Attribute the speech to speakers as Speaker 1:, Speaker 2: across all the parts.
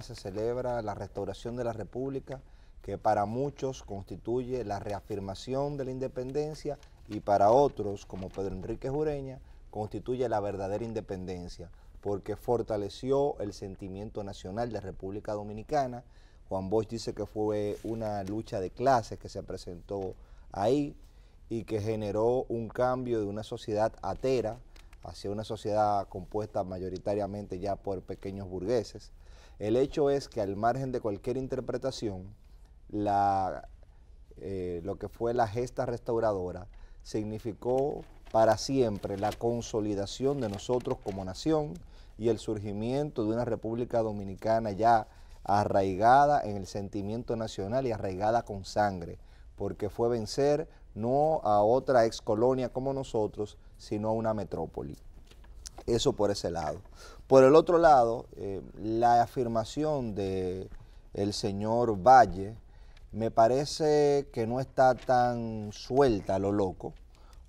Speaker 1: se celebra la restauración de la República, que para muchos constituye la reafirmación de la independencia y para otros, como Pedro Enrique Jureña, constituye la verdadera independencia, porque fortaleció el sentimiento nacional de República Dominicana. Juan Bosch dice que fue una lucha de clases que se presentó ahí y que generó un cambio de una sociedad atera hacia una sociedad compuesta mayoritariamente ya por pequeños burgueses el hecho es que al margen de cualquier interpretación, la, eh, lo que fue la gesta restauradora significó para siempre la consolidación de nosotros como nación y el surgimiento de una República Dominicana ya arraigada en el sentimiento nacional y arraigada con sangre, porque fue vencer no a otra excolonia como nosotros, sino a una metrópoli. Eso por ese lado. Por el otro lado, eh, la afirmación del el señor Valle me parece que no está tan suelta a lo loco,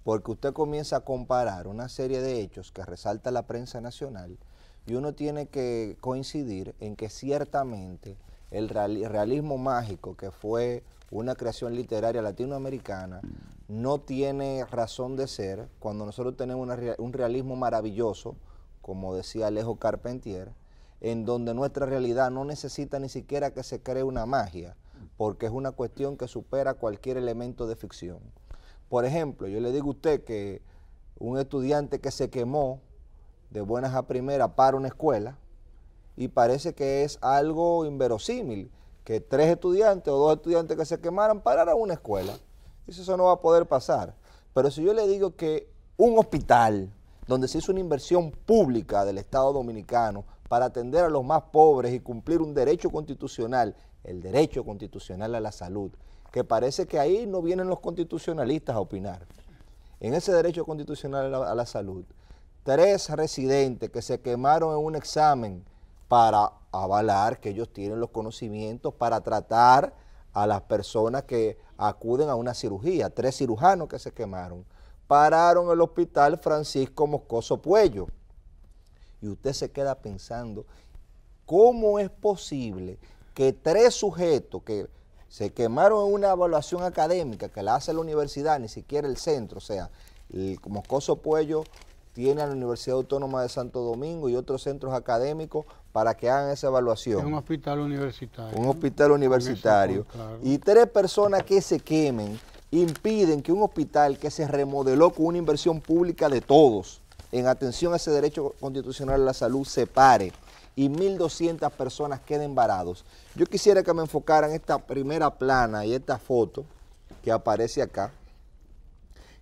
Speaker 1: porque usted comienza a comparar una serie de hechos que resalta la prensa nacional y uno tiene que coincidir en que ciertamente el realismo mágico que fue una creación literaria latinoamericana no tiene razón de ser cuando nosotros tenemos un realismo maravilloso como decía Alejo Carpentier, en donde nuestra realidad no necesita ni siquiera que se cree una magia, porque es una cuestión que supera cualquier elemento de ficción. Por ejemplo, yo le digo a usted que un estudiante que se quemó de buenas a primeras para una escuela, y parece que es algo inverosímil, que tres estudiantes o dos estudiantes que se quemaran pararan una escuela. Eso no va a poder pasar. Pero si yo le digo que un hospital, donde se hizo una inversión pública del Estado Dominicano para atender a los más pobres y cumplir un derecho constitucional, el derecho constitucional a la salud, que parece que ahí no vienen los constitucionalistas a opinar. En ese derecho constitucional a la, salud, tres residentes que se quemaron en un examen para avalar que ellos tienen los conocimientos para tratar a las personas que acuden a una cirugía, tres cirujanos que se quemaron pararon el hospital Francisco Moscoso Puello. Y usted se queda pensando, ¿cómo es posible que tres sujetos que se quemaron en una evaluación académica que la hace la universidad, ni siquiera el centro, o sea, el Moscoso Puello tiene a la Universidad Autónoma de Santo Domingo y otros centros académicos para que hagan esa evaluación. Es un hospital universitario. Un hospital universitario. Y tres personas que se quemen impiden que un hospital que se remodeló con una inversión pública de todos en atención a ese derecho constitucional a la salud se pare y 1.200 personas queden varados. Yo quisiera que me enfocaran esta primera plana y esta foto que aparece acá,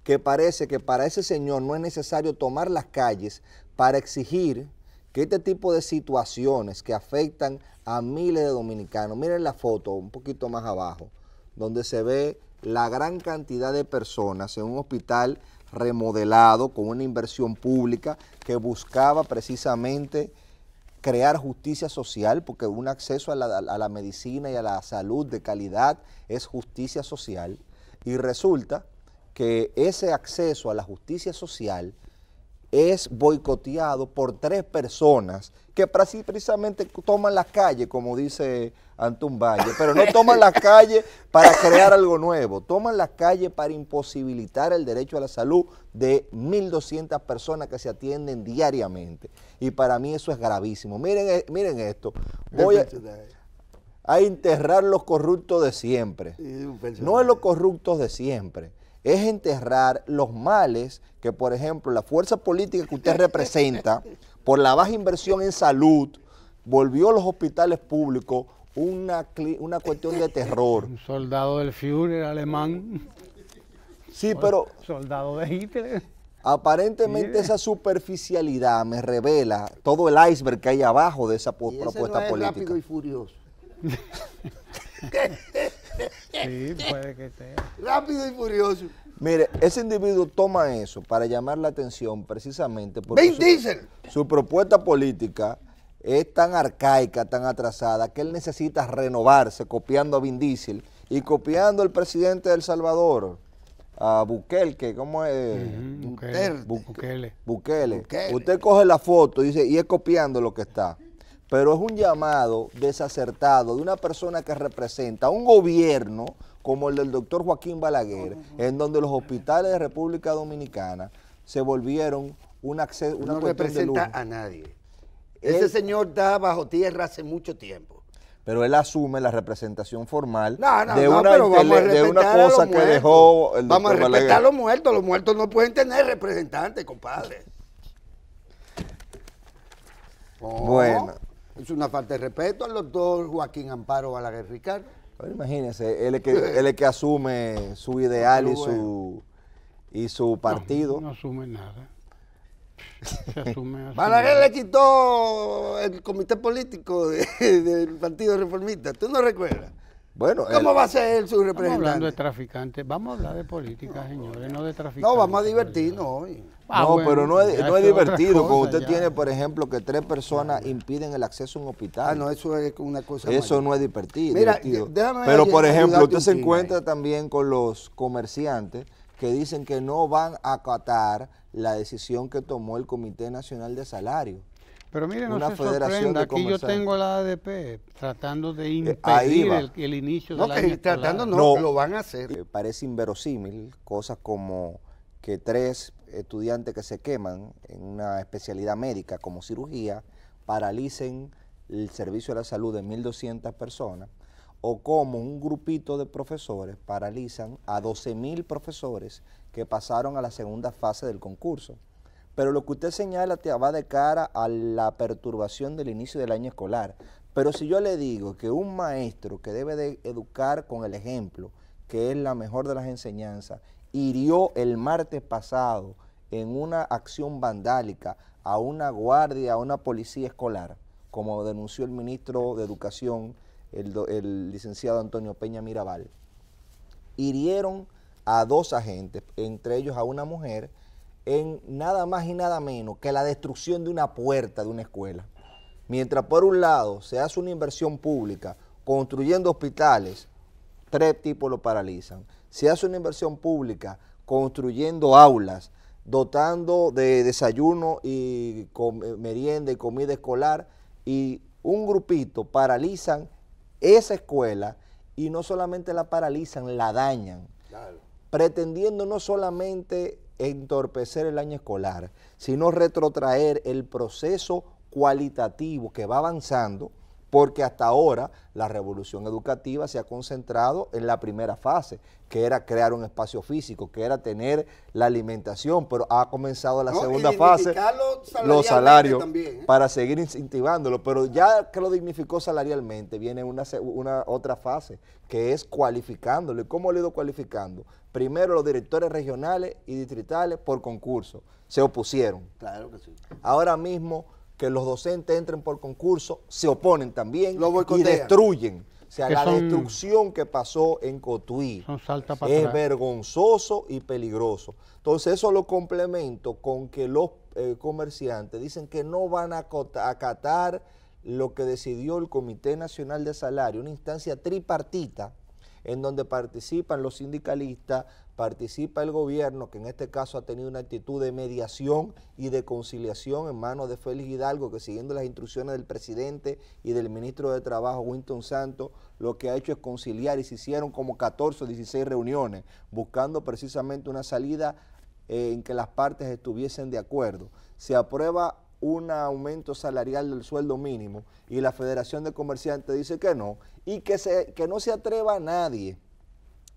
Speaker 1: que parece que para ese señor no es necesario tomar las calles para exigir que este tipo de situaciones que afectan a miles de dominicanos, miren la foto un poquito más abajo, donde se ve la gran cantidad de personas en un hospital remodelado con una inversión pública que buscaba precisamente crear justicia social, porque un acceso a la, medicina y a la salud de calidad es justicia social, y resulta que ese acceso a la justicia social es boicoteado por tres personas que precisamente toman la calle, como dice Antun Valle, pero no toman la calle para crear algo nuevo, toman la calle para imposibilitar el derecho a la salud de 1.200 personas que se atienden diariamente. Y para mí eso es gravísimo. Miren, eh, miren esto. Voy a, a enterrar los corruptos de siempre. No es los corruptos de siempre es enterrar los males que, por ejemplo, la fuerza política que usted representa, por la baja inversión en salud, volvió a los hospitales públicos una, una cuestión de terror. Un soldado del Führer alemán. Sí, pero... Soldado de Hitler. Aparentemente esa superficialidad me revela todo el iceberg que hay abajo de esa propuesta es política. Rápido y furioso. Sí, puede que sea. Rápido y furioso. Mire, ese individuo toma eso para llamar la atención precisamente porque su, su, propuesta política es tan arcaica, tan atrasada, que él necesita renovarse copiando a Vin Diesel y copiando al presidente de El Salvador, a Bukele, ¿cómo es? Bukele, Bukele. Bukele. Bukele. Usted coge la foto y, dice, y es copiando lo que está pero es un llamado desacertado de una persona que representa a un gobierno como el del doctor Joaquín Balaguer, en donde los hospitales de República Dominicana se volvieron un acceso, una no representa a nadie. Ese señor está bajo tierra hace mucho tiempo. Pero él asume la representación formal de, una, cosa que dejó el Vamos a respetar a los muertos. Los muertos no pueden tener representantes, compadre. Bueno. Es una falta de respeto al doctor Joaquín Amparo Balaguer Ricardo. Imagínese, él es que, él que asume su ideal y su, y su partido. No, asume nada. Balaguer le quitó el comité político del Partido Reformista. ¿Tú no recuerdas? Bueno, ¿Cómo va a ser él su representante? Estamos hablando de traficantes. Vamos a hablar de política, señores, no de traficantes. No, vamos a divertirnos hoy.
Speaker 2: Ah, no, pero no es, divertido. Cuando usted tiene,
Speaker 1: por ejemplo, que tres personas impiden el acceso a un hospital. Ah, no, eso es una cosa. Eso no es divertido. pero, por ejemplo, usted se encuentra también con los comerciantes que dicen que no van a acatar la decisión que tomó el Comité Nacional de Salario. Pero mire, no se aquí yo tengo la ADP tratando de eh, impedir el, inicio de la tratando no, lo van a hacer. Eh, parece inverosímil cosas como que tres estudiantes que se queman en una especialidad médica como cirugía paralicen el servicio de la salud de 1.200 personas o como un grupito de profesores paralizan a 12.000 profesores que pasaron a la segunda fase del concurso. Pero lo que usted señala te va de cara a la perturbación del inicio del año escolar. Pero si yo le digo que un maestro que debe de educar con el ejemplo, que es la mejor de las enseñanzas, hirió el martes pasado en una acción vandálica a una guardia, a una policía escolar, como denunció el ministro de Educación, el, licenciado Antonio Peña Mirabal. Hirieron a dos agentes, entre ellos a una mujer, en nada más y nada menos que la destrucción de una puerta de una escuela. Mientras por un lado se hace una inversión pública construyendo hospitales, tres tipos lo paralizan se hace una inversión pública construyendo aulas, dotando de desayuno y eh, merienda y comida escolar y un grupito paralizan esa escuela y no solamente la paralizan, la dañan, pretendiendo no solamente entorpecer el año escolar, sino retrotraer el proceso cualitativo que va avanzando porque hasta ahora la revolución educativa se ha concentrado en la primera fase, que era crear un espacio físico, que era tener la alimentación, pero ha comenzado la segunda fase, los salarios, también, ¿eh? para seguir incentivándolo, pero ya que lo dignificó salarialmente, viene una, una otra fase, que es cualificándolo. ¿Y cómo lo he ido cualificando? Primero los directores regionales y distritales por concurso, se opusieron. Claro que sí. Ahora mismo que los docentes entren por concurso, se oponen también y destruyen. O sea, la destrucción que pasó en Cotuí es vergonzoso y peligroso. Entonces eso lo complemento con que los eh, comerciantes dicen que no van a acatar lo que decidió el Comité Nacional de Salario, una instancia tripartita en donde participan los sindicalistas, participa el gobierno, que en este caso ha tenido una actitud de mediación y de conciliación en manos de Félix Hidalgo, que siguiendo las instrucciones del presidente y del ministro de Trabajo, Winston Santos, lo que ha hecho es conciliar y se hicieron como 14 o 16 reuniones, buscando precisamente una salida eh, en que las partes estuviesen de acuerdo. Se aprueba un aumento salarial del sueldo mínimo y la Federación de Comerciantes dice que no y que, se, que no se atreva a nadie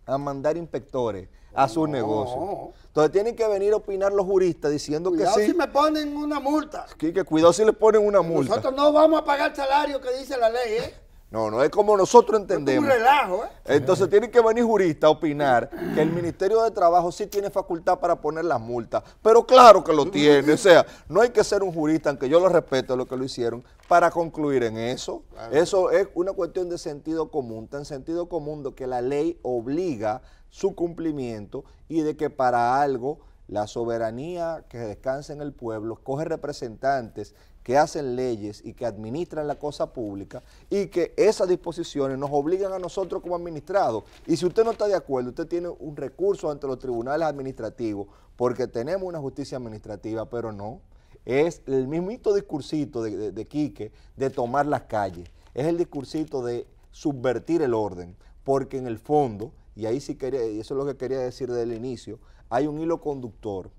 Speaker 1: a mandar inspectores a sus negocios. Entonces tienen que venir a opinar los juristas diciendo que sí. si me ponen una multa. Que, que cuidado si le ponen una multa. Nosotros no vamos a pagar el salario que dice la ley, ¿eh? No, no es como nosotros entendemos. Es un relajo, ¿eh? Entonces tienen que venir juristas a opinar que el Ministerio de Trabajo sí tiene facultad para poner las multas, pero claro que lo tiene. O sea, no hay que ser un jurista, aunque yo lo respeto lo que lo hicieron, para concluir en eso. Eso es una cuestión de sentido común, tan sentido común de que la ley obliga su cumplimiento y de que para algo la soberanía que descansa en el pueblo coge representantes que hacen leyes y que administran la cosa pública y que esas disposiciones nos obligan a nosotros como administrados. Y si usted no está de acuerdo, usted tiene un recurso ante los tribunales administrativos porque tenemos una justicia administrativa, pero no. Es el mismito discursito de, Quique de tomar las calles. Es el discursito de subvertir el orden, porque en el fondo, y ahí sí quería, y eso es lo que quería decir desde el inicio, hay un hilo conductor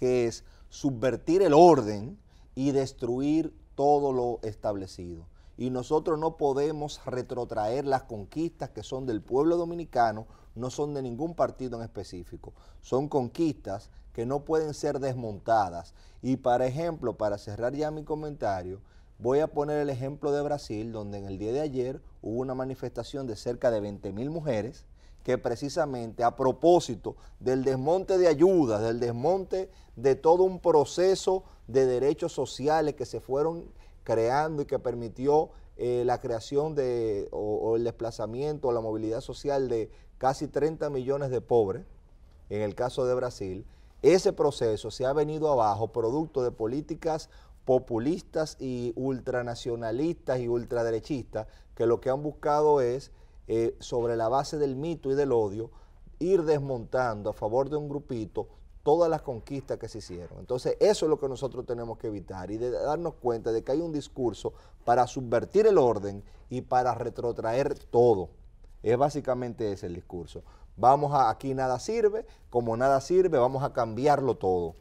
Speaker 1: que es subvertir el orden y destruir todo lo establecido. Y nosotros no podemos retrotraer las conquistas que son del pueblo dominicano, no son de ningún partido en específico. Son conquistas que no pueden ser desmontadas. Y para ejemplo, para cerrar ya mi comentario, voy a poner el ejemplo de Brasil, donde en el día de ayer hubo una manifestación de cerca de 20 mil mujeres que precisamente a propósito del desmonte de ayudas, del desmonte de todo un proceso de derechos sociales que se fueron creando y que permitió eh, la creación de, o, el desplazamiento o la movilidad social de casi 30 millones de pobres, en el caso de Brasil, ese proceso se ha venido abajo producto de políticas populistas y ultranacionalistas y ultraderechistas que lo que han buscado es eh, sobre la base del mito y del odio, ir desmontando a favor de un grupito todas las conquistas que se hicieron. Entonces, eso es lo que nosotros tenemos que evitar y de darnos cuenta de que hay un discurso para subvertir el orden y para retrotraer todo. Es básicamente ese el discurso. Vamos a aquí nada sirve, como nada sirve, vamos a cambiarlo todo.